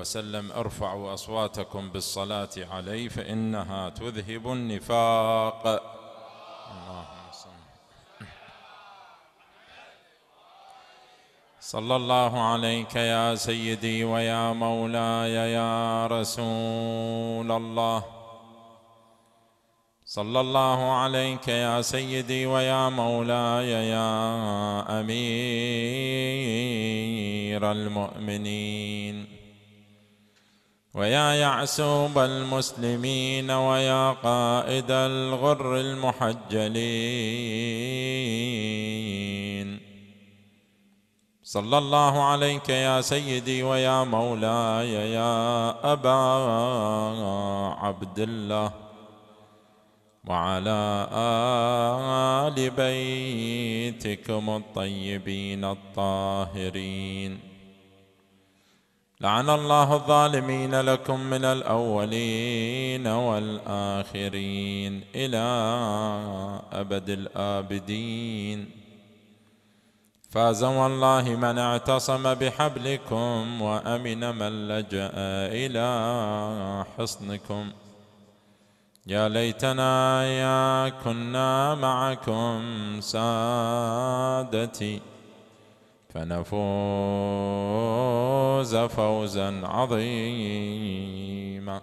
وسلم ارفعوا اصواتكم بالصلاه عليه فانها تذهب النفاق اللهم صل صلى الله عليك يا سيدي ويا مولاي يا رسول الله صلى الله عليك يا سيدي ويا مولاي يا امير المؤمنين ويا يعسوب المسلمين ويا قائد الغر المحجلين صلى الله عليك يا سيدي ويا مولاي يا أبا عبد الله وعلى آل بيتكم الطيبين الطاهرين لعن الله الظالمين لكم من الاولين والاخرين الى ابد الابدين فاز والله من اعتصم بحبلكم وامن من لجا الى حصنكم يا ليتنا يا كنا معكم سادتي فنفوز فوزا عظيما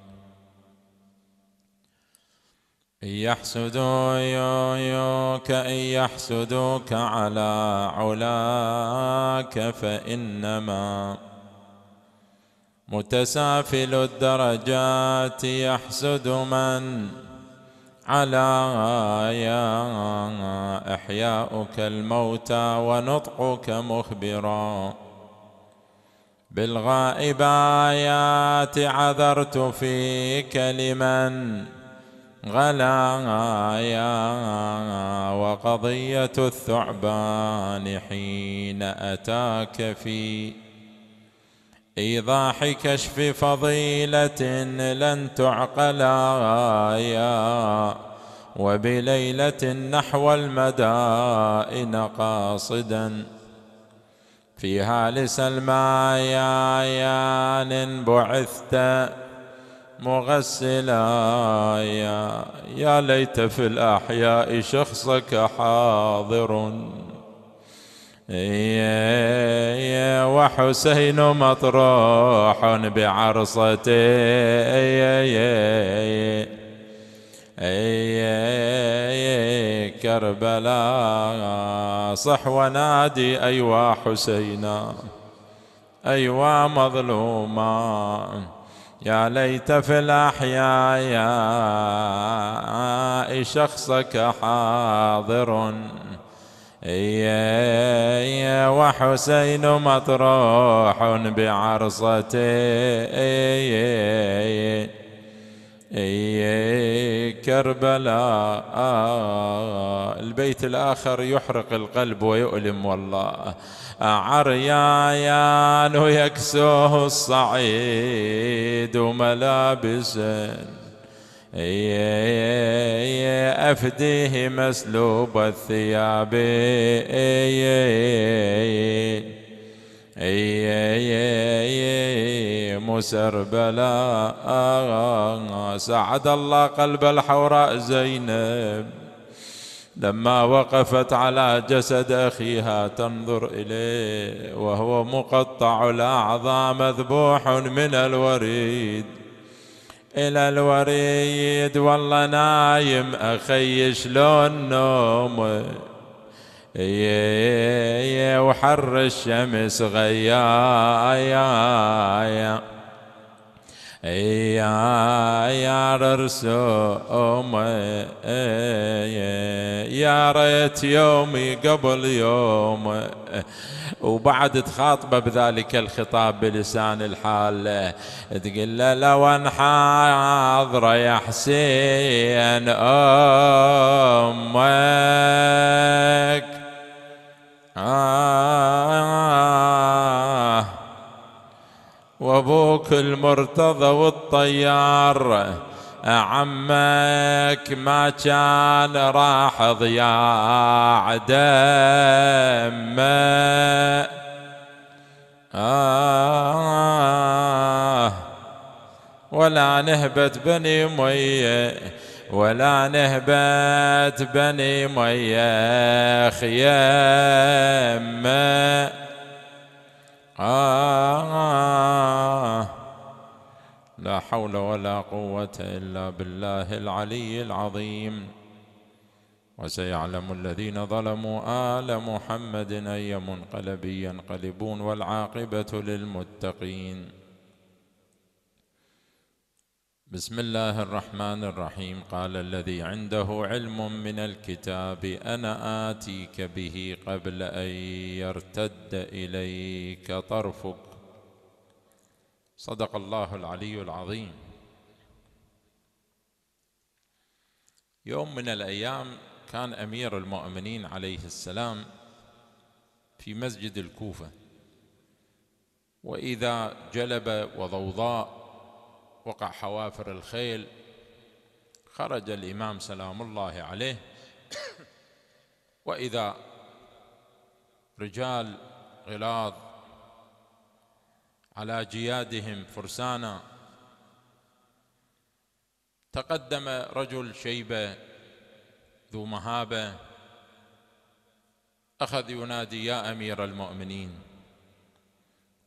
إن يحسدوا يحسدوك إن يحسدوك على علاك فإنما متسافل الدرجات يحسد من يا إحياؤك الموتى ونطقك مخبرا بالغائبات عذرت فيك لمن غلا يا وقضية الثعبان حين أتاك في إيضاح كشف فضيلة لن تعقل يا وبليلة نحو المدائن قاصدا فيها لسلمايان بعثت مغسلايا يا ليت في الأحياء شخصك حاضر وحسين مطروح بعرصته أي كربلاء صح ونادي أيوا حسينا أيوا مظلوما يا ليت في الأحياء شخصك حاضر اي وحسين مطروح بعرصته اي اي كربلاء البيت الاخر يحرق القلب ويؤلم والله عريان يكسوه الصعيد ملابسا إيه أفديه مسلوب الثياب إيه اي اي اي مسربلا سعد الله قلب الحوراء زينب لما وقفت على جسد اخيها تنظر اليه وهو مقطع الاعضاء مذبوح من الوريد الى الوريد والله نايم اخي شلون نومه وحر الشمس غيا يا يا رسوم يا ريت يومي قبل يوم وبعد تخاطبه بذلك الخطاب بلسان الحال تقول له لو ان حاضر يا حسين امك آه وابوك المرتضى والطيار عمك ما كان راح ضياع دمه آه ولا نهبة بني ميه ولا نهبات بني مياخ يما آه لا حول ولا قوة إلا بالله العلي العظيم وسيعلم الذين ظلموا آل محمد أي منقلب ينقلبون والعاقبة للمتقين بسم الله الرحمن الرحيم قال الذي عنده علم من الكتاب انا اتيك به قبل ان يرتد اليك طرفك صدق الله العلي العظيم يوم من الايام كان امير المؤمنين عليه السلام في مسجد الكوفه واذا جلب وضوضاء وقع حوافر الخيل خرج الإمام سلام الله عليه وإذا رجال غلاظ على جيادهم فرسانا تقدم رجل شيبة ذو مهابة أخذ ينادي يا أمير المؤمنين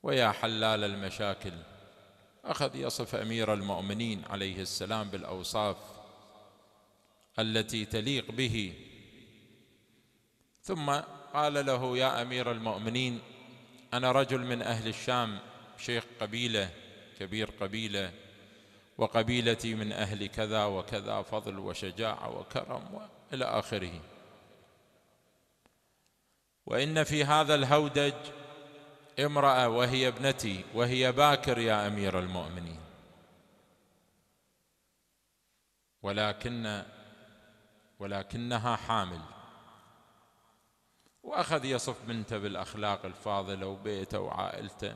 ويا حلال المشاكل أخذ يصف أمير المؤمنين عليه السلام بالأوصاف التي تليق به ثم قال له يا أمير المؤمنين أنا رجل من أهل الشام شيخ قبيلة كبير قبيلة وقبيلتي من أهل كذا وكذا فضل وشجاعة وكرم إلى آخره وإن في هذا الهودج امرأة وهي ابنتي وهي باكر يا أمير المؤمنين ولكن ولكنها حامل وأخذ يصف بنته بالأخلاق الفاضلة وبيته وعائلته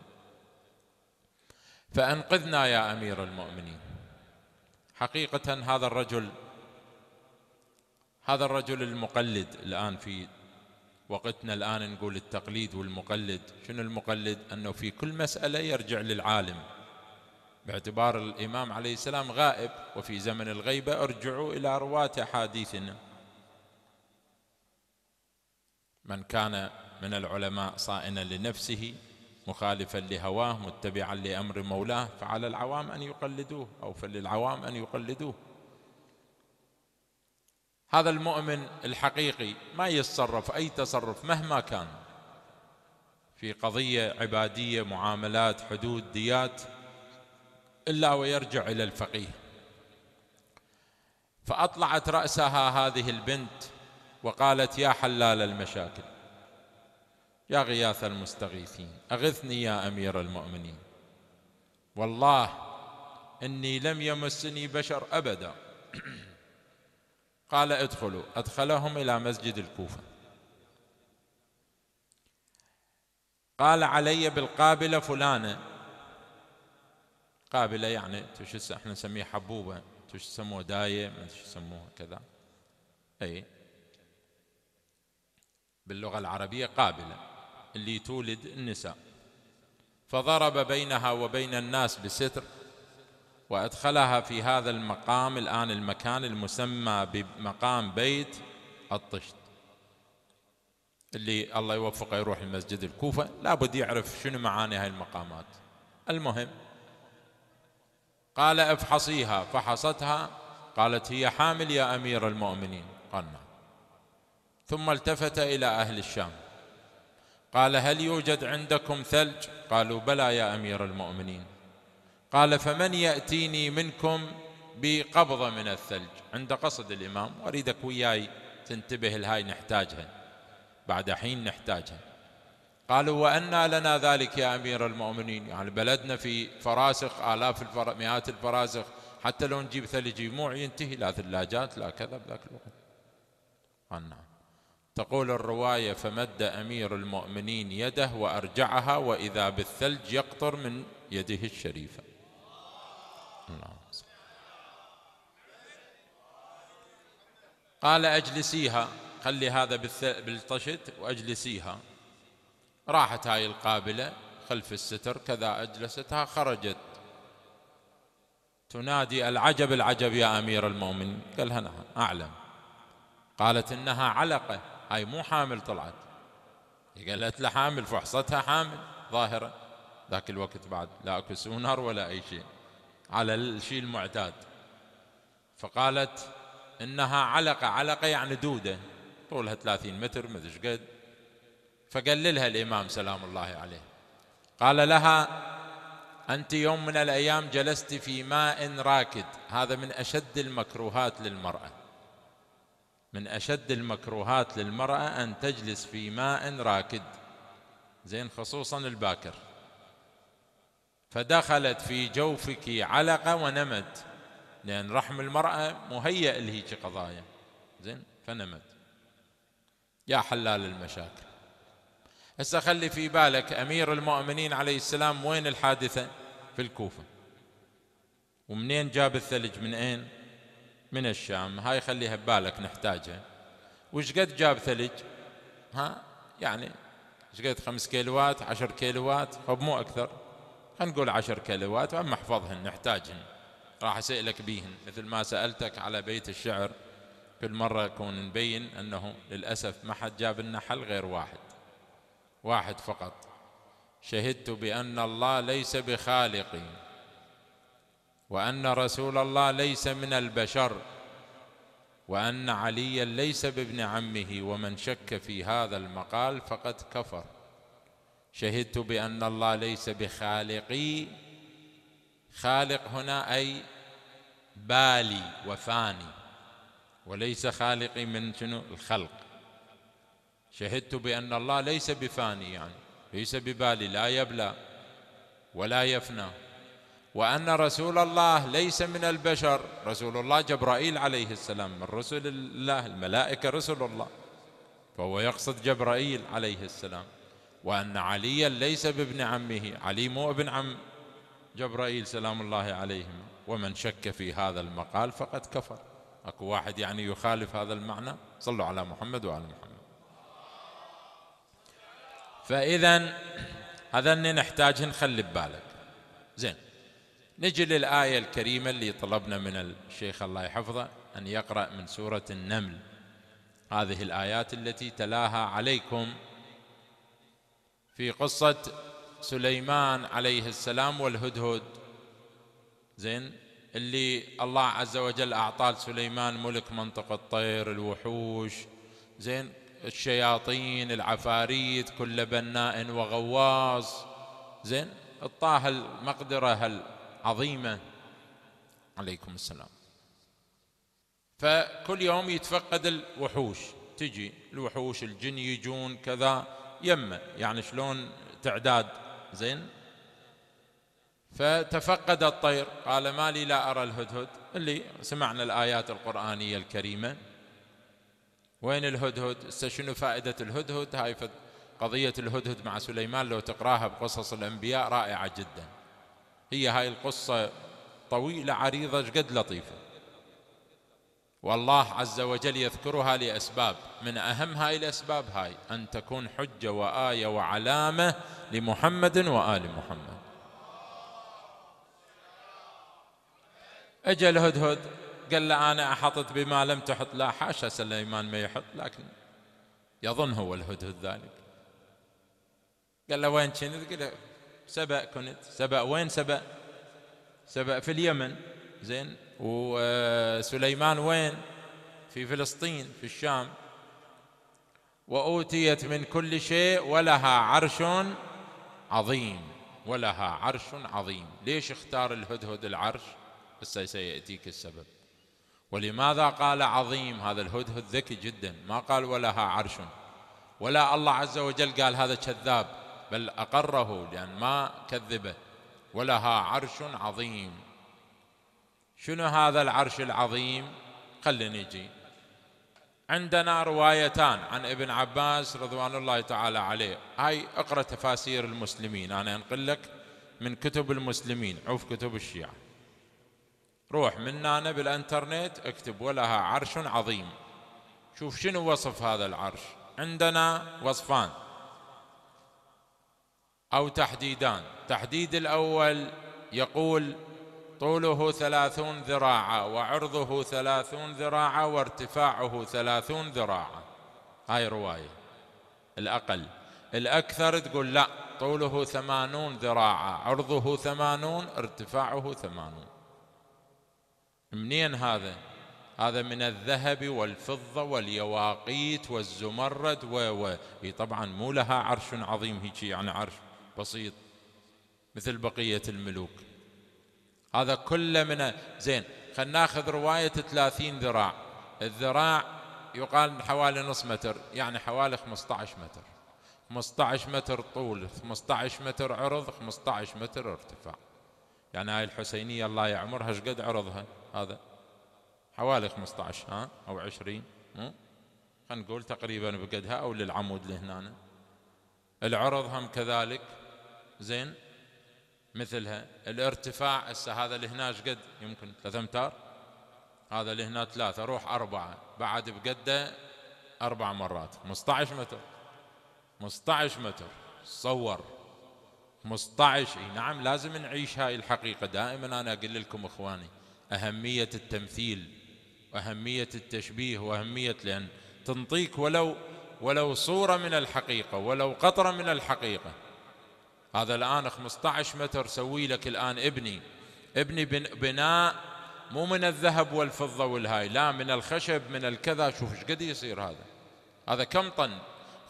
فأنقذنا يا أمير المؤمنين حقيقة هذا الرجل هذا الرجل المقلد الآن في وقتنا الآن نقول التقليد والمقلد شنو المقلد أنه في كل مسألة يرجع للعالم باعتبار الإمام عليه السلام غائب وفي زمن الغيبة ارجعوا إلى رواة أحاديثنا من كان من العلماء صائنا لنفسه مخالفا لهواه متبعا لأمر مولاه فعلى العوام أن يقلدوه أو فللعوام أن يقلدوه هذا المؤمن الحقيقي ما يتصرف اي تصرف مهما كان في قضيه عباديه معاملات حدود ديات الا ويرجع الى الفقيه فاطلعت راسها هذه البنت وقالت يا حلال المشاكل يا غياث المستغيثين اغثني يا امير المؤمنين والله اني لم يمسني بشر ابدا قال ادخلوا أدخلهم إلى مسجد الكوفة قال علي بالقابلة فلانة قابلة يعني تشس احنا نسميه حبوبة شو يسموه داية ما شو يسموها كذا أي باللغة العربية قابلة اللي تولد النساء فضرب بينها وبين الناس بستر وأدخلها في هذا المقام الآن المكان المسمى بمقام بيت الطشت اللي الله يوفقه يروح لمسجد الكوفة لابد يعرف شنو معاني هاي المقامات المهم قال افحصيها فحصتها قالت هي حامل يا أمير المؤمنين قال نعم ثم التفت إلى أهل الشام قال هل يوجد عندكم ثلج قالوا بلى يا أمير المؤمنين قال فمن يأتيني منكم بقبضة من الثلج عند قصد الإمام وأريدك وياي تنتبه لهاي نحتاجها بعد حين نحتاجها قالوا وأنى لنا ذلك يا أمير المؤمنين يعني بلدنا في فراسخ آلاف الفر... مئات الفراسخ حتى لو نجيب ثلج يموع ينتهي لا ثلاجات لا كذا بذاك الوقت قال نعم تقول الرواية فمد أمير المؤمنين يده وأرجعها وإذا بالثلج يقطر من يده الشريفة قال أجلسيها خلي هذا بالطشت وأجلسيها راحت هاي القابلة خلف الستر كذا أجلستها خرجت تنادي العجب العجب يا أمير المؤمنين قال لها نعم أعلم قالت إنها علقة هاي مو حامل طلعت قالت له حامل فحصتها حامل ظاهرة ذاك الوقت بعد لا أكو سونار ولا أي شيء على الشيء المعتاد فقالت إنها علقة علقة يعني دودة طولها 30 متر ما قد فقللها الإمام سلام الله عليه قال لها أنت يوم من الأيام جلست في ماء راكد هذا من أشد المكروهات للمرأة من أشد المكروهات للمرأة أن تجلس في ماء راكد زين خصوصا الباكر فدخلت في جوفك علقة ونمت لأن رحم المرأة مهيئ لهيك قضايا زين فنمت يا حلال المشاكل هسه خلي في بالك أمير المؤمنين عليه السلام وين الحادثة في الكوفة ومنين جاب الثلج من أين من الشام هاي خليها ببالك نحتاجها وش قد جاب ثلج ها يعني ايش قد خمس كيلوات عشر كيلوات خب مو أكثر خلينا نقول عشر كلمات وأما احفظهن نحتاجهن راح أسألك بيهن مثل ما سألتك على بيت الشعر كل مرة يكون نبين أنه للأسف ما حد جاب لنا حل غير واحد واحد فقط شهدت بأن الله ليس بخالقي وأن رسول الله ليس من البشر وأن عليا ليس بابن عمه ومن شك في هذا المقال فقد كفر شهدت بان الله ليس بخالقي خالق هنا اي بالي وفاني وليس خالقي من شنو الخلق شهدت بان الله ليس بفاني يعني ليس ببالي لا يبلى ولا يفنى وان رسول الله ليس من البشر رسول الله جبرائيل عليه السلام من رسل الله الملائكه رسل الله فهو يقصد جبرائيل عليه السلام وأن عليا ليس بابن عمه علي مو ابن عم جبرائيل سلام الله عليهم ومن شك في هذا المقال فقد كفر أكو واحد يعني يخالف هذا المعنى صلوا على محمد وعلى محمد فإذا هذا اللي نحتاج نخلي ببالك زين نجي للآية الكريمة اللي طلبنا من الشيخ الله يحفظه أن يقرأ من سورة النمل هذه الآيات التي تلاها عليكم في قصة سليمان عليه السلام والهدهد زين اللي الله عز وجل أعطاه سليمان ملك منطقة الطير الوحوش زين الشياطين العفاريت كل بناء وغواص زين الطاه المقدرة العظيمة عليكم السلام فكل يوم يتفقد الوحوش تجي الوحوش الجن يجون كذا يمه يعني شلون تعداد زين فتفقد الطير قال ما لي لا أرى الهدهد اللي سمعنا الآيات القرآنية الكريمة وين الهدهد شنو فائدة الهدهد هاي قضية الهدهد مع سليمان لو تقراها بقصص الأنبياء رائعة جدا هي هاي القصة طويلة عريضة قد لطيفة والله عز وجل يذكرها لأسباب من أهم هاي الأسباب هاي أن تكون حجة وآية وعلامة لمحمد وآل محمد أجا الهدهد قال له أنا أحطت بما لم تحط لا حاشا سليمان ما يحط لكن يظن هو الهدهد ذلك قال له وين كنت قال له سبأ كنت سبأ وين سبأ سبأ في اليمن زين وسليمان وين في فلسطين في الشام وأوتيت من كل شيء ولها عرش عظيم ولها عرش عظيم ليش اختار الهدهد العرش هسه سيأتيك السبب ولماذا قال عظيم هذا الهدهد ذكي جدا ما قال ولها عرش ولا الله عز وجل قال هذا كذاب بل أقره لأن ما كذبه ولها عرش عظيم شنو هذا العرش العظيم خلي نجي عندنا روايتان عن ابن عباس رضوان الله تعالى عليه هاي اقرا تفاسير المسلمين انا انقل لك من كتب المسلمين عوف كتب الشيعة روح من انا بالانترنت اكتب ولها عرش عظيم شوف شنو وصف هذا العرش عندنا وصفان او تحديدان تحديد الاول يقول طوله ثلاثون ذراعا وعرضه ثلاثون ذراعا وارتفاعه ثلاثون ذراعا هاي رواية الأقل الأكثر تقول لا طوله ثمانون ذراعا عرضه ثمانون ارتفاعه ثمانون منين هذا؟ هذا من الذهب والفضة واليواقيت والزمرد و و طبعا مو لها عرش عظيم هيك يعني عرش بسيط مثل بقية الملوك هذا كله من زين خلنا ناخذ رواية 30 ذراع الذراع يقال حوالي نص متر يعني حوالي 15 متر 15 متر طول 15 متر عرض 15 متر ارتفاع يعني هاي الحسينية الله يعمرها ايش قد عرضها هذا حوالي 15 ها او 20 خلينا نقول تقريبا بقدها او للعمود لهنا العرض هم كذلك زين مثلها الارتفاع هسه هذا اللي هنا قد يمكن 3 امتار هذا اللي هنا ثلاثة روح أربعة بعد بقده أربع مرات 15 متر 15 متر تصور 15 اي نعم لازم نعيش هاي الحقيقة دائما أنا أقول لكم إخواني أهمية التمثيل وأهمية التشبيه وأهمية لأن تنطيك ولو ولو صورة من الحقيقة ولو قطرة من الحقيقة هذا الآن 15 متر سوي لك الآن ابني ابني بناء مو من الذهب والفضة والهاي لا من الخشب من الكذا شوف ايش قد يصير هذا هذا كم طن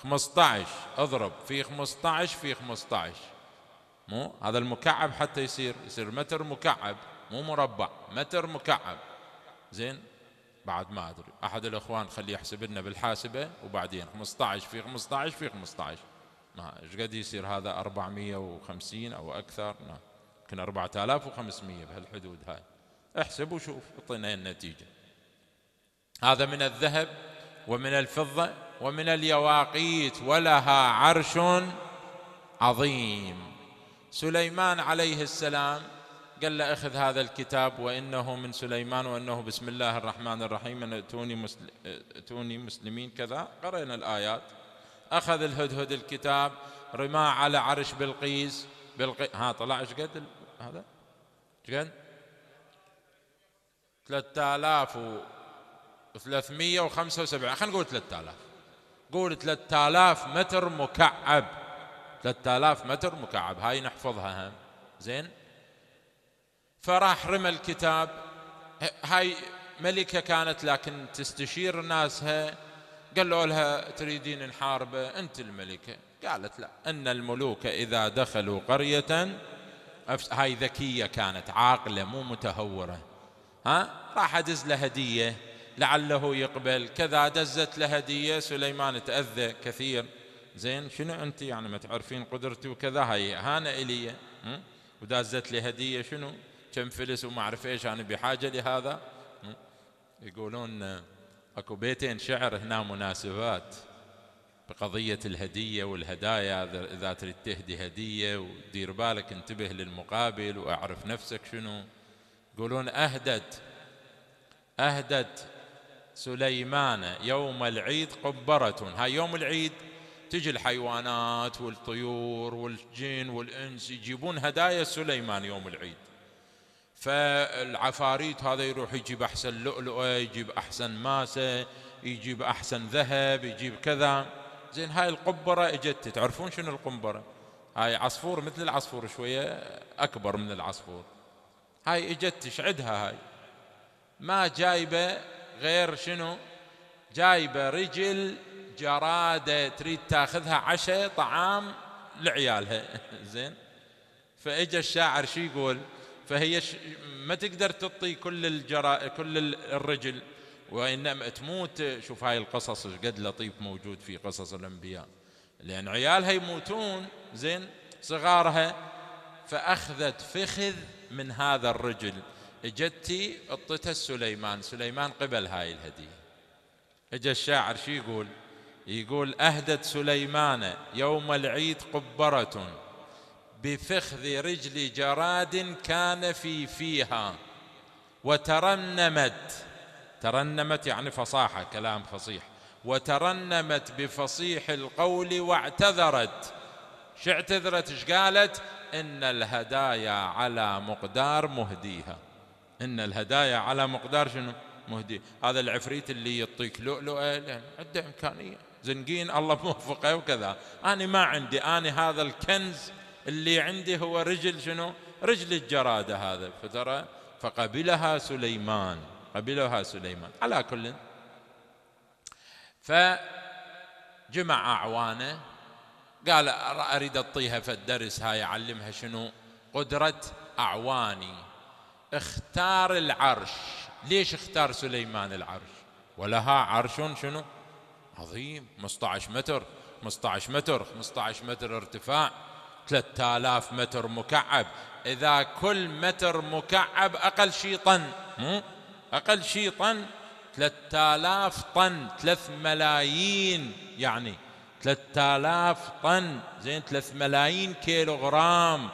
15 اضرب في 15 في 15 مو هذا المكعب حتى يصير يصير متر مكعب مو مربع متر مكعب زين بعد ما ادري احد الاخوان خليه يحسب لنا بالحاسبه وبعدين 15 في 15 في 15 نعم ايش قد يصير هذا 450 او اكثر نعم يمكن 4500 بهالحدود هاي احسب وشوف اعطينا النتيجه هذا من الذهب ومن الفضه ومن اليواقيت ولها عرش عظيم سليمان عليه السلام قال له اخذ هذا الكتاب وانه من سليمان وانه بسم الله الرحمن الرحيم اتوني مسلمين كذا قرينا الايات أخذ الهدهد الكتاب رماه على عرش بلقيس بلقي ها طلع ايش قد هذا؟ ايش قد؟ 3375 خلينا نقول 3000 قول 3000 متر مكعب 3000 متر مكعب هاي نحفظها هم زين فراح رمى الكتاب هاي ملكه كانت لكن تستشير ناسها قالوا لها تريدين نحارب أنت الملكة قالت لا أن الملوك إذا دخلوا قرية هاي ذكية كانت عاقلة مو متهورة ها راح أدز له هدية لعله يقبل كذا دزت له هدية سليمان تأذى كثير زين شنو أنت يعني ما تعرفين قدرتي وكذا هاي هانة إلي ودازت لي هدية شنو كم فلس وما أعرف إيش أنا بحاجة لهذا يقولون اكو بيتين شعر هنا مناسبات بقضية الهدية والهدايا إذا تريد تهدي هدية ودير بالك انتبه للمقابل وأعرف نفسك شنو يقولون أهدت أهدت سليمان يوم العيد قبرة هاي يوم العيد تجي الحيوانات والطيور والجن والإنس يجيبون هدايا سليمان يوم العيد فالعفاريت هذا يروح يجيب أحسن لؤلؤة يجيب أحسن ماسة يجيب أحسن ذهب يجيب كذا زين هاي القبرة اجت تعرفون شنو القنبرة هاي عصفور مثل العصفور شوية أكبر من العصفور هاي اجت شعدها هاي ما جايبة غير شنو جايبة رجل جرادة تريد تاخذها عشاء طعام لعيالها زين فاجى الشاعر شو يقول؟ فهي ما تقدر تطي كل الجرا كل الرجل وانما تموت شوف هاي القصص قد لطيف موجود في قصص الانبياء لان عيالها يموتون زين صغارها فاخذت فخذ من هذا الرجل اجتي اطته سليمان سليمان قبل هاي الهديه اجى الشاعر شو يقول يقول اهدت سليمان يوم العيد قبره بفخذ رجل جراد كان في فيها وترنمت ترنمت يعني فصاحة كلام فصيح وترنمت بفصيح القول واعتذرت شو اعتذرت ايش قالت ان الهدايا على مقدار مهديها ان الهدايا على مقدار شنو مهدي هذا العفريت اللي يعطيك لؤلؤه عنده امكانيه زنقين الله موفقه وكذا انا ما عندي انا هذا الكنز اللي عندي هو رجل شنو رجل الجرادة هذا فترى فقبلها سليمان قبلها سليمان على كل فجمع أعوانه قال أريد أطيها في الدرس هاي أعلمها شنو قدرة أعواني اختار العرش ليش اختار سليمان العرش ولها عرش شنو عظيم 15 متر 15 متر 15 متر ارتفاع 3000 متر مكعب إذا كل متر مكعب أقل شي طن أقل شي طن 3000 طن 3 ملايين يعني 3000 طن زين 3 ملايين كيلوغرام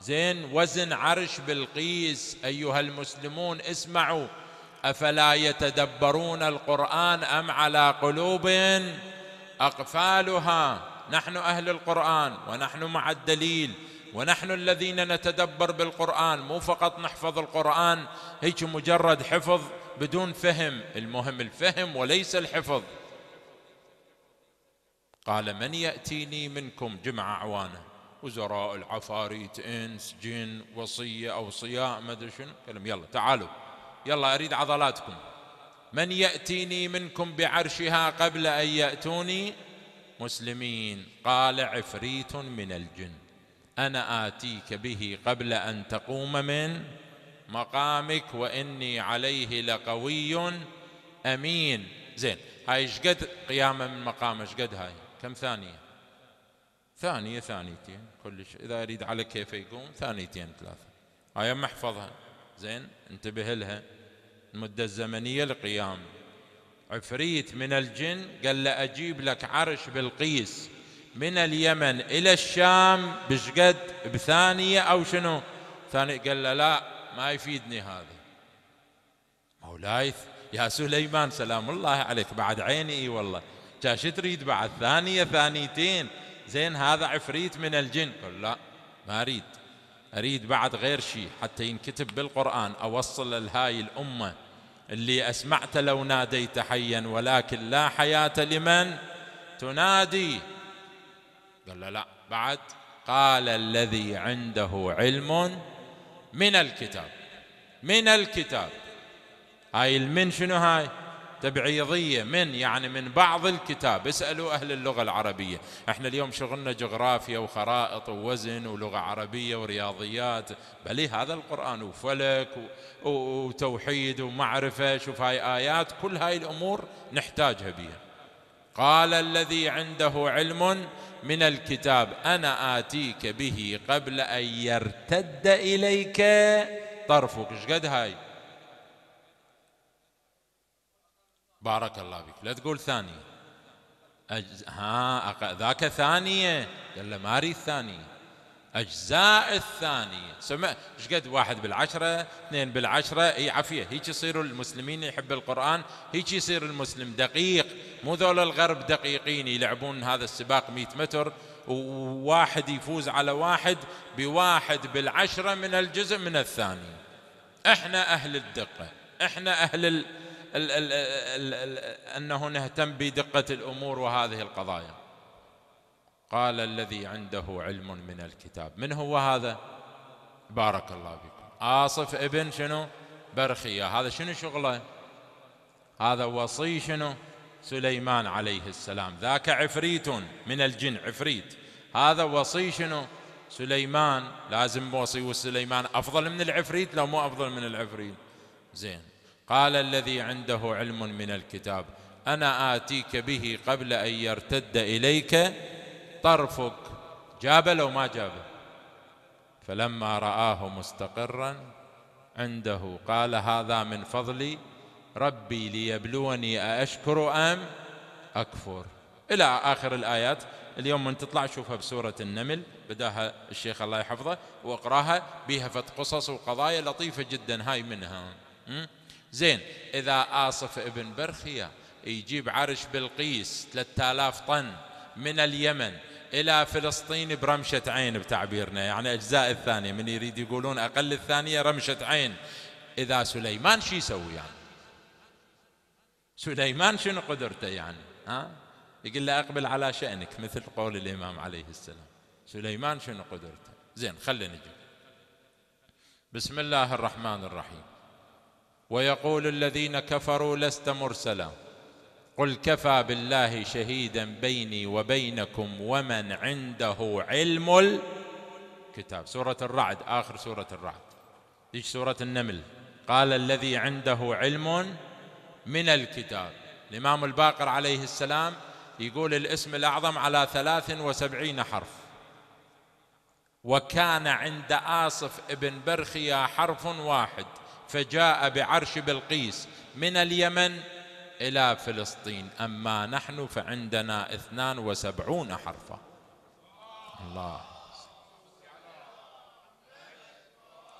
زين وزن عرش بلقيس أيها المسلمون اسمعوا أفلا يتدبرون القرآن أم على قلوب أقفالها نحن أهل القرآن ونحن مع الدليل ونحن الذين نتدبر بالقرآن مو فقط نحفظ القرآن هيك مجرد حفظ بدون فهم المهم الفهم وليس الحفظ قال من يأتيني منكم جمع عوانه وزراء العفاريت إنس جن وصية أوصياء مدري شنو كلم يلا تعالوا يلا أريد عضلاتكم من يأتيني منكم بعرشها قبل أن يأتوني مسلمين قال عفريت من الجن انا اتيك به قبل ان تقوم من مقامك واني عليه لقوي امين زين هاي ايش قد قيامه من مقام ايش قد هاي كم ثانيه ثانيه ثانيتين كلش اذا يريد على كيفه يقوم ثانيتين ثلاثه هاي احفظها زين انتبه لها المده الزمنيه لقيام عفريت من الجن قال له أجيب لك عرش بالقيس من اليمن إلى الشام بشقد بثانية أو شنو ثاني قال له لا ما يفيدني هذا مولاي يا سليمان سلام الله عليك بعد عيني اي والله جاش تريد بعد ثانية ثانيتين زين هذا عفريت من الجن قال لا ما أريد أريد بعد غير شيء حتى ينكتب بالقرآن أوصل لهاي الأمة اللي أسمعت لو ناديت حيا ولكن لا حياة لمن تنادي قال لا, بعد قال الذي عنده علم من الكتاب من الكتاب هاي المن شنو هاي تبعيضية من يعني من بعض الكتاب اسألوا أهل اللغة العربية احنا اليوم شغلنا جغرافيا وخرائط ووزن ولغة عربية ورياضيات بل هذا القرآن وفلك وتوحيد ومعرفة شوف هاي آيات كل هاي الأمور نحتاجها بها قال الذي عنده علم من الكتاب أنا آتيك به قبل أن يرتد إليك طرفك ايش قد هاي بارك الله فيك لا تقول ثانية أجز... ها أق... ذاك ثانية قال له ما أريد ثانية أجزاء الثانية سمع ايش قد واحد بالعشرة اثنين بالعشرة اي عافية هيك يصيروا المسلمين يحب القرآن هيك يصير المسلم دقيق مو ذول الغرب دقيقين يلعبون هذا السباق 100 متر وواحد يفوز على واحد بواحد بالعشرة من الجزء من الثاني احنا أهل الدقة احنا أهل ال ال ال الـ أنه نهتم بدقة الأمور وهذه القضايا قال الذي عنده علم من الكتاب من هو هذا بارك الله فيكم آصف ابن شنو برخية هذا شنو شغله هذا وصي شنو سليمان عليه السلام ذاك عفريت من الجن عفريت هذا وصي شنو سليمان لازم وصي سليمان أفضل من العفريت لو مو أفضل من العفريت زين قال الذي عنده علم من الكتاب أنا آتيك به قبل أن يرتد إليك طرفك جاب لو ما جابه فلما رآه مستقرا عنده قال هذا من فضلي ربي ليبلوني أأشكر أم أكفر إلى آخر الآيات اليوم من تطلع شوفها بسورة النمل بداها الشيخ الله يحفظه واقراها بها فت قصص وقضايا لطيفة جدا هاي منها زين إذا آصف ابن برخية يجيب عرش بلقيس 3000 طن من اليمن إلى فلسطين برمشة عين بتعبيرنا يعني أجزاء الثانية من يريد يقولون أقل الثانية رمشة عين إذا سليمان شو يسوي يعني سليمان شنو قدرته يعني ها يقول له أقبل على شأنك مثل قول الإمام عليه السلام سليمان شنو قدرته زين خلينا نجي بسم الله الرحمن الرحيم ويقول الذين كفروا لست مرسلا قل كفى بالله شهيدا بيني وبينكم ومن عنده علم الكتاب سورة الرعد آخر سورة الرعد تيجي سورة النمل قال الذي عنده علم من الكتاب الإمام الباقر عليه السلام يقول الاسم الأعظم على ثلاث وسبعين حرف وكان عند آصف ابن برخيا حرف واحد فجاء بعرش بلقيس من اليمن إلى فلسطين أما نحن فعندنا اثنان وسبعون حرفا الله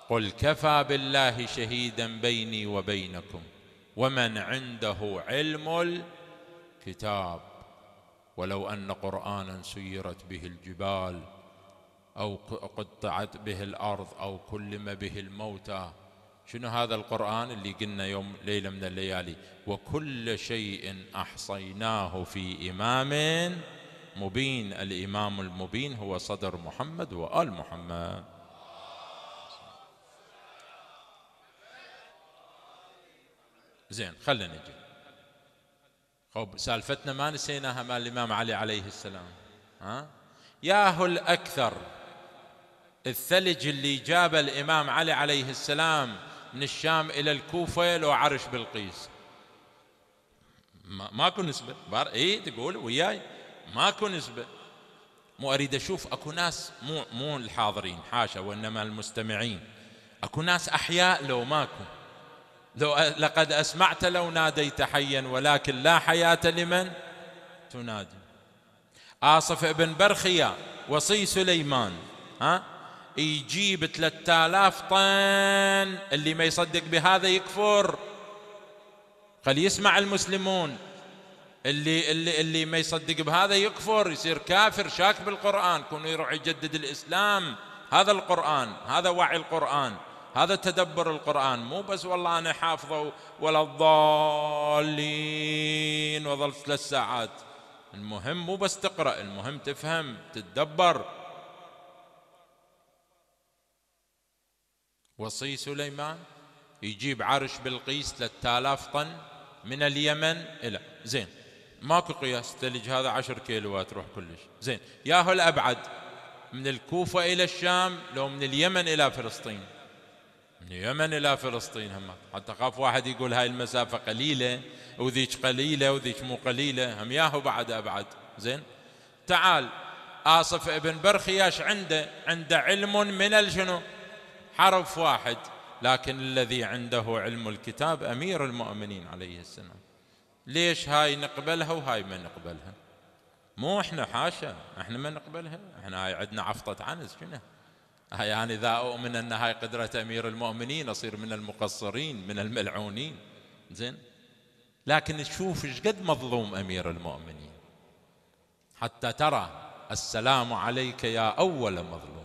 قل كفى بالله شهيدا بيني وبينكم ومن عنده علم الكتاب ولو أن قرآنا سيرت به الجبال أو قطعت به الأرض أو كلم به الموتى شنو هذا القرآن اللي قلنا يوم ليلة من الليالي وكل شيء أحصيناه في إمام مبين الإمام المبين هو صدر محمد وآل محمد زين خلنا نجي خب سالفتنا ما نسيناها مال الإمام علي عليه السلام ها ياهو الأكثر الثلج اللي جاب الإمام علي عليه السلام من الشام إلى الكوفة لو عرش بلقيس ماكو ما نسبة بار اي تقول وياي ماكو نسبة مو أريد أشوف أكو ناس مو مو الحاضرين حاشا وإنما المستمعين أكو ناس أحياء لو ماكو لو لقد أسمعت لو ناديت حيا ولكن لا حياة لمن تنادي آصف ابن برخيا وصي سليمان ها يجيب 3000 طن اللي ما يصدق بهذا يكفر خلي يسمع المسلمون اللي اللي اللي ما يصدق بهذا يكفر يصير كافر شاك بالقران كون يروح يجدد الاسلام هذا القران هذا وعي القران هذا تدبر القران مو بس والله انا حافظه ولا الضالين وظل ثلاث ساعات المهم مو بس تقرا المهم تفهم تتدبر وصي سليمان يجيب عرش بلقيس 3000 طن من اليمن الى زين ماكو قياس الثلج هذا 10 كيلوات روح كلش زين ياهو الابعد من الكوفه الى الشام لو من اليمن الى فلسطين من اليمن الى فلسطين هم حتى خاف واحد يقول هاي المسافه قليله وذيك قليله وذيك مو قليله هم ياهو بعد ابعد زين تعال آصف ابن برخياش عنده عنده علم من الشنو حرف واحد لكن الذي عنده علم الكتاب أمير المؤمنين عليه السلام ليش هاي نقبلها وهاي ما نقبلها مو احنا حاشا احنا ما نقبلها احنا هاي عندنا عفطة عنز شنو هاي يعني اذا اؤمن ان هاي قدرة امير المؤمنين اصير من المقصرين من الملعونين زين لكن تشوف ايش قد مظلوم امير المؤمنين حتى ترى السلام عليك يا اول مظلوم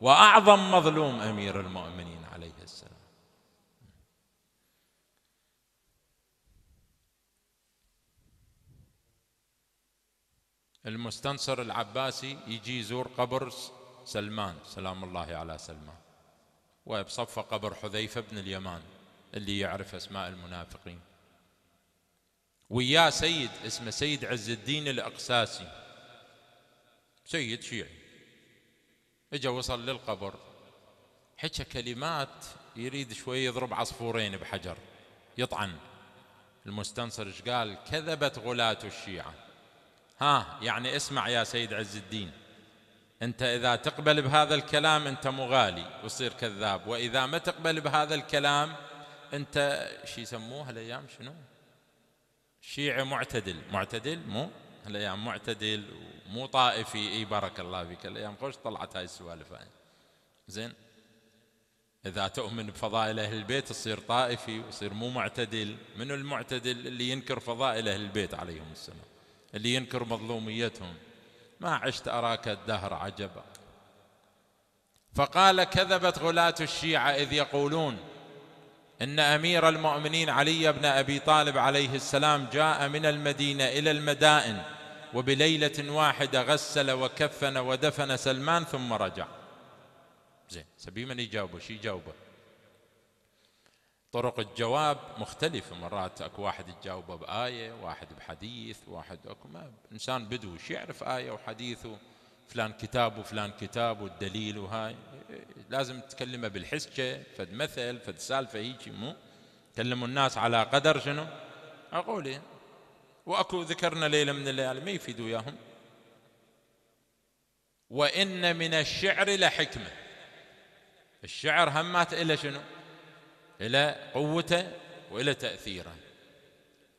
واعظم مظلوم امير المؤمنين عليه السلام المستنصر العباسي يجي يزور قبر سلمان سلام الله على سلمان وبصفه قبر حذيفه بن اليمان اللي يعرف اسماء المنافقين وياه سيد اسمه سيد عز الدين الاقساسي سيد شيعي اجا وصل للقبر حكى كلمات يريد شوي يضرب عصفورين بحجر يطعن المستنصر ايش قال كذبت غلاة الشيعة ها يعني اسمع يا سيد عز الدين انت اذا تقبل بهذا الكلام انت مغالي وتصير كذاب واذا ما تقبل بهذا الكلام انت شو يسموه هالايام شنو شيعي معتدل معتدل مو الايام معتدل ومو طائفي اي بارك الله فيك الايام خوش طلعت هاي السوالف هاي زين اذا تؤمن بفضائل اهل البيت تصير طائفي وتصير مو معتدل منو المعتدل اللي ينكر فضائل اهل البيت عليهم السلام اللي ينكر مظلوميتهم ما عشت اراك الدهر عجبا فقال كذبت غلاة الشيعة إذ يقولون إن أمير المؤمنين علي بن أبي طالب عليه السلام جاء من المدينة إلى المدائن وبليلة واحدة غسل وكفن ودفن سلمان ثم رجع زين سبي من يجاوبه شي يجاوبه طرق الجواب مختلفة مرات اكو واحد يجاوبه بآية واحد بحديث واحد اكو ما انسان بدو شي يعرف آية وحديث فلان كتاب وفلان كتاب والدليل وهاي لازم تكلمه بالحسكة فد مثل فد سالفة هيجي مو كلموا الناس على قدر شنو عقولهم واكو ذكرنا ليله من الليالي ما يفيد وياهم وان من الشعر لحكمه الشعر همات الى شنو؟ الى قوته والى تاثيره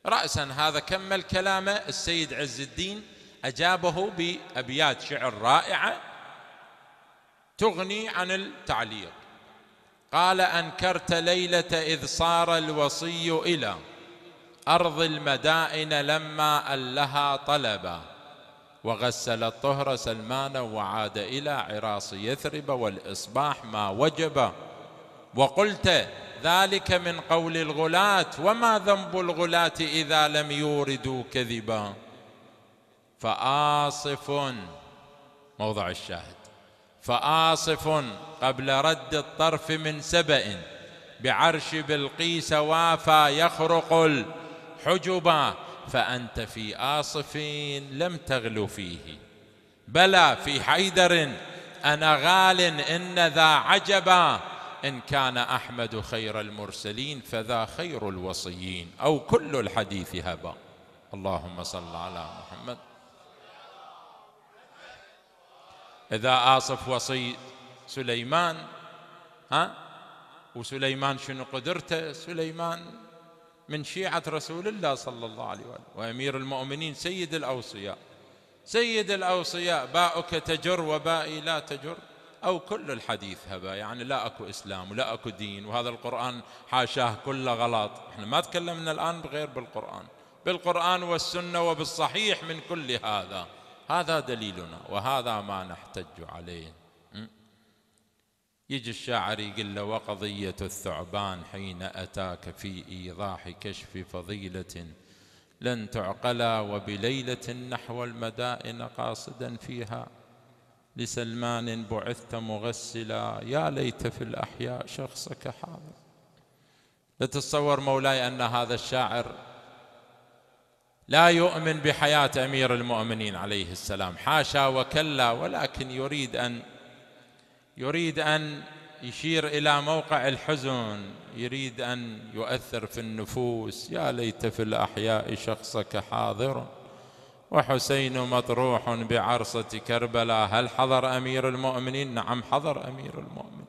راسا هذا كمل كلامه السيد عز الدين اجابه بابيات شعر رائعه تغني عن التعليق قال انكرت ليله اذ صار الوصي الى أرض المدائن لما ألها طلبا وغسل الطهر سلمان وعاد إلى عراص يثرب والإصباح ما وجب وقلت ذلك من قول الغلاة وما ذنب الغلاة إذا لم يوردوا كذبا فآصف موضع الشاهد فآصف قبل رد الطرف من سبأ بعرش بلقيس وافى يخرق حجبا فأنت في آصف لم تغل فيه بلى في حيدر أنا غال إن ذا عجبا إن كان أحمد خير المرسلين فذا خير الوصيين أو كل الحديث هبا اللهم صل على محمد إذا آصف وصي سليمان ها وسليمان شنو قدرته سليمان من شيعة رسول الله صلى الله عليه وآله وأمير المؤمنين سيد الأوصياء سيد الأوصياء باؤك تجر وبائي لا تجر أو كل الحديث هبا يعني لا أكو إسلام ولا أكو دين وهذا القرآن حاشاه كله غلط احنا ما تكلمنا الآن غير بالقرآن بالقرآن والسنة وبالصحيح من كل هذا هذا دليلنا وهذا ما نحتج عليه يجي الشاعر يقول له وقضية الثعبان حين أتاك في إيضاح كشف فضيلة لن تعقلا وبليلة نحو المدائن قاصدا فيها لسلمان بعثت مغسلا يا ليت في الأحياء شخصك حاضر لتتصور مولاي أن هذا الشاعر لا يؤمن بحياة أمير المؤمنين عليه السلام حاشا وكلا ولكن يريد أن يريد ان يشير الى موقع الحزن يريد ان يؤثر في النفوس يا ليت في الاحياء شخصك حاضر وحسين مطروح بعرصه كربلاء هل حضر امير المؤمنين نعم حضر امير المؤمنين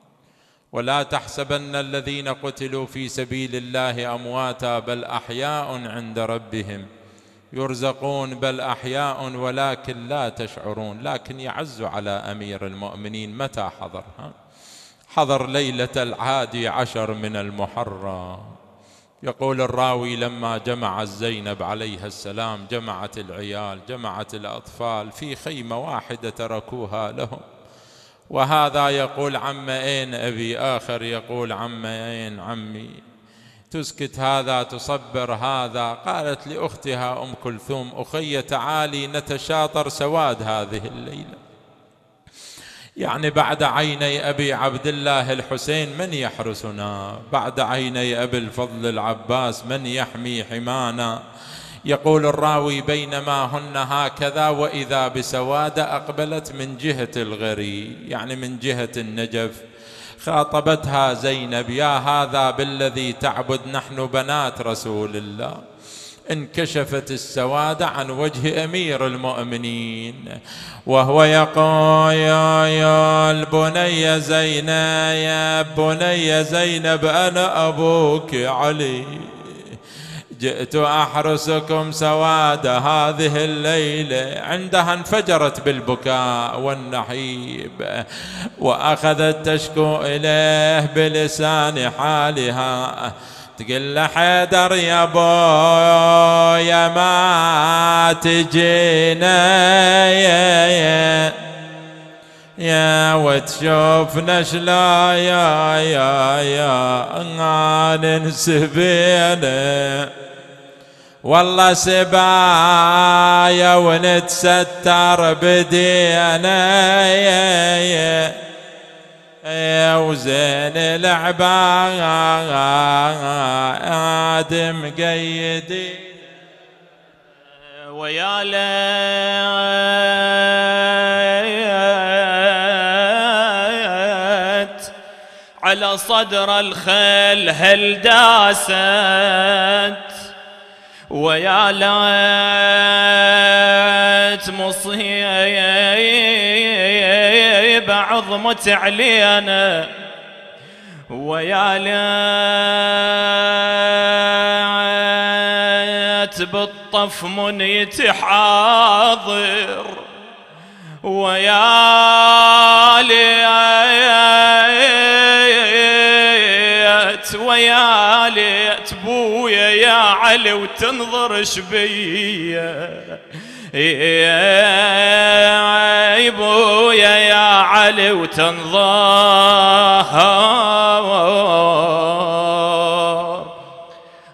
ولا تحسبن الذين قتلوا في سبيل الله امواتا بل احياء عند ربهم يرزقون بل أحياء ولكن لا تشعرون لكن يعز على أمير المؤمنين متى حضر ها؟ حضر ليلة العادي عشر من المحرم يقول الراوي لما جمع زينب عليها السلام جمعت العيال جمعت الأطفال في خيمة واحدة تركوها لهم وهذا يقول عم أين أبي آخر يقول عم أين عمي تسكت هذا تصبر هذا قالت لأختها أم كلثوم أخي تعالي نتشاطر سواد هذه الليلة يعني بعد عيني أبي عبد الله الحسين من يحرسنا بعد عيني أبي الفضل العباس من يحمي حمانا يقول الراوي بينما هن هكذا وإذا بسواد أقبلت من جهة الغري يعني من جهة النجف خاطبتها زينب يا هذا بالذي تعبد نحن بنات رسول الله انكشفت السواد عن وجه امير المؤمنين وهو يقول يا يا البني زينب يا بني زينب انا ابوك علي جئت أحرسكم سواد هذه الليلة عندها انفجرت بالبكاء والنحيب وأخذت تشكو إليه بلسان حالها تقول حيدر يا بويا ما تجينا يا وتشوفنا شلا يا يا يا ننسى بينا والله سبايا ونتستر بدينا يا يا يا وزين العباد مقيدين ويا ليل على صدر الخيل هل داست ويا ليت مصيب عظمت علينا ويا ليت بالطف من يتحاضر ويا ليت ليت ويا ليت بويا يا علي وتنظر شبيه يا بويا يا علي وتنظر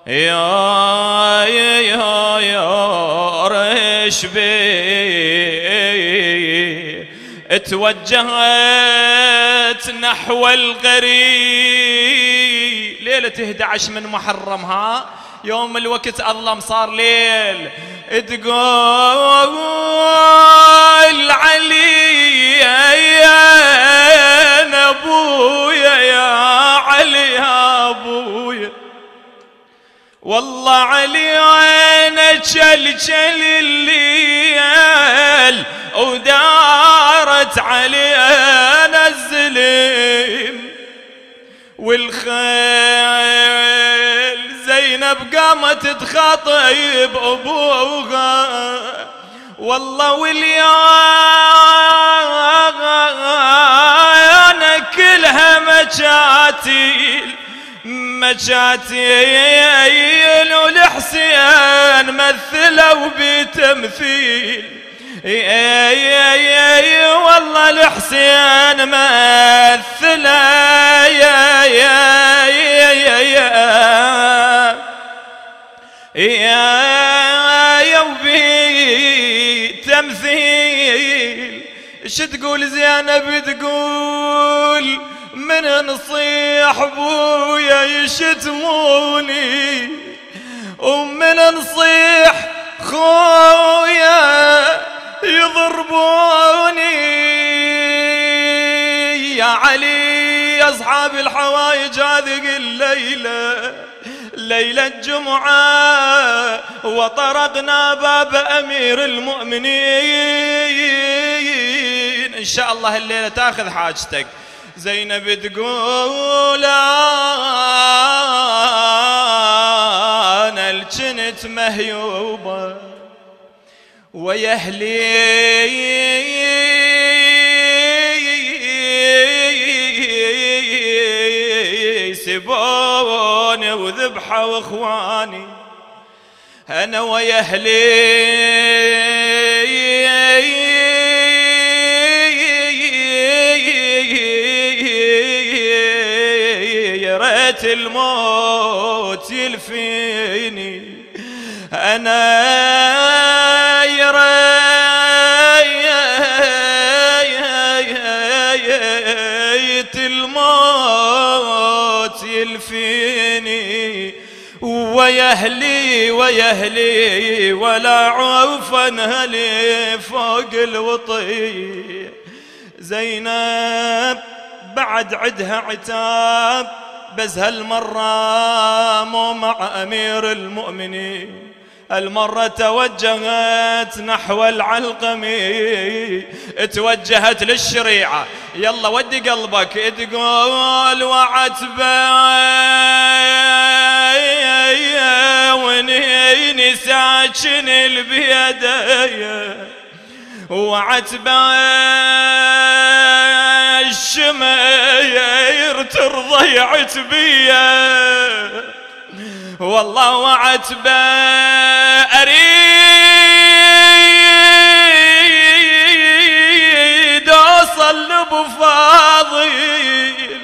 يا يا يا رش توجهت نحو الغريب ليلة 11 من محرم ها يوم الوقت اظلم صار ليل تقول علي يا ابويا يا علي يا ابويا والله علي انا جل جل الليل ودارت علي انا الزليم والخيل زينب قامت تخاطب ابوها والله انا كلها مشاتيل مشاتيل والحسين مثلوا بتمثيل اي اي اي والله الحسين مثله يا يا يا يا يا يا يا تمثيل شو تقول زينب تقول من نصيح بويا يشتموني ومن نصيح خويا يضربوني يا علي أصحاب الحوايج هذه الليلة ليلة الجمعة وطرقنا باب أمير المؤمنين إن شاء الله الليلة تاخذ حاجتك زينب تقول آه، أنا الجنت مهيوبه ويا اهلي سبوني وذبحوا اخواني انا ويا اهلي ريت الموت يلفيني انا قاتل فيني ويهلي ويهلي ولا عوفا هلي فوق الوطي زينب بعد عدها عتاب بس هالمرة مو مع أمير المؤمنين المرة توجهت نحو العلقم توجهت للشريعة يلا ودي قلبك تقول وعتبه ونيني ساكن البيديه وعتبه الشماير ترضي عتبيه والله وعتبه اريد اوصل لابو فاضل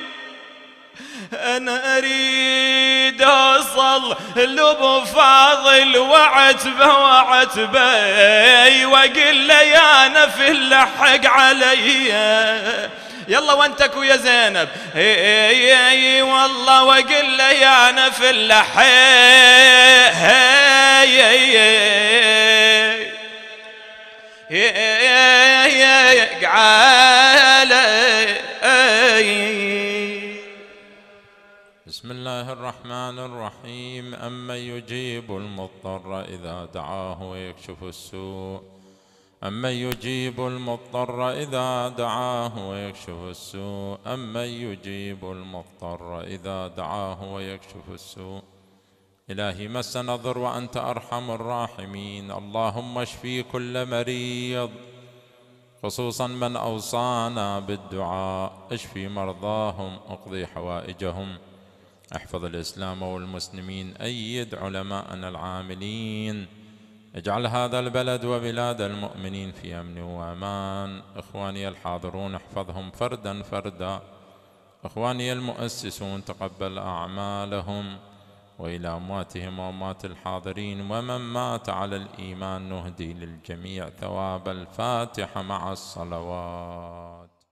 انا اريد اوصل لابو فاضل وعتبه وعتبه وقل لي أنا في اللحق عليّ يلا وانتك ويا زينب اي اي والله وقل له يا نفل بسم الله الرحمن الرحيم اما يجيب المضطر إذا دعاه ويكشف السوء أمن يجيب المضطر إذا دعاه ويكشف السوء أمن يجيب المضطر إذا دعاه ويكشف السوء إلهي مس نظر وأنت أرحم الراحمين اللهم اشفي كل مريض خصوصا من أوصانا بالدعاء اشفي مرضاهم اقضي حوائجهم احفظ الإسلام والمسلمين أيد علماءنا العاملين اجعل هذا البلد وبلاد المؤمنين في امن وامان اخواني الحاضرون احفظهم فردا فردا اخواني المؤسسون تقبل اعمالهم والى امواتهم واموات الحاضرين ومن مات على الايمان نهدي للجميع ثواب الفاتحه مع الصلوات